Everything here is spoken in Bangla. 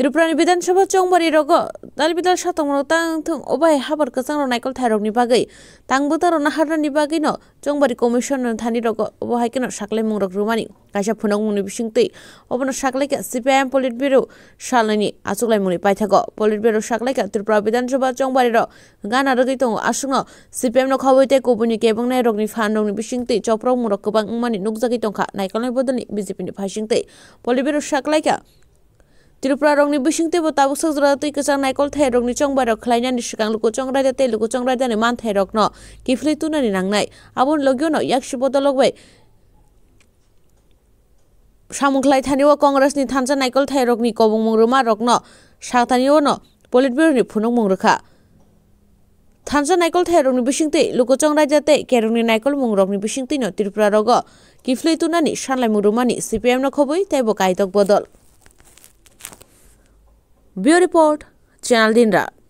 ত্রিপুরা বিধানসভা চংবারি রগ দালবিদাল সাতমর তাং থং ওবাই হাবার কচাং নাইকল থাইরকনি বাকে তাংবুতার নাহারনি বাকে ন চংবারি কমিশন থানী রগ ওবাহাই কেন সাকলাই মরক রুমানি কাইসা ফুনক মুনি বিসিংতৈ অবন সাকলাইকা সিপিআইএম পলিট বিরু সালনি আসুকলাই মুনি পাইথাক পলিট বিরু সাকলাইকা ত্রিপুরা বিধানসভা চংবারি র গান আরগৈ তং আসুক ন সিপিএম ন কবুনি কেবং নাই রগনি ফান রগনি বিসিংতৈ চপ্রক মরক কবাং মানে নুকজাগৈ তংখা নাইকলাই বদলনি বিজেপি নি ফাইসিংতৈ পলিট বিরু সাকলাইকা ত্রিপুরা রং বিসিংতে বো তাবু সজরা তুই কচাং নাইকল থাই রং রংনি চংবা রক খ্লাইনানি সিকাং লুকুচং রাইদা তে লুকুচং রাইদানি মান থাই রক রকন কিফলি তুনানি নাংনাই আবন লগিও ন ইয়াক ইয়াকশি বদলগবাই সামুখলাই কংগ্রেস নি থানজা নাইকল থাই রক নি কবং মংরুমা রকন ও ন পলিট নি ফুনং মংরখা থানজা নাইকল থাই রং রংনি বিসিংতে লুকুচং কেরং নি নাইকল মুং রকনি বিসিংতে ন ত্রিপুরা রগ কিফলি তুনানি সানলাই মুরুমানি সিপিএম ন খবই তাইব কাইতক বদল ब्यूरो रिपोर्ट चैनल दिन रात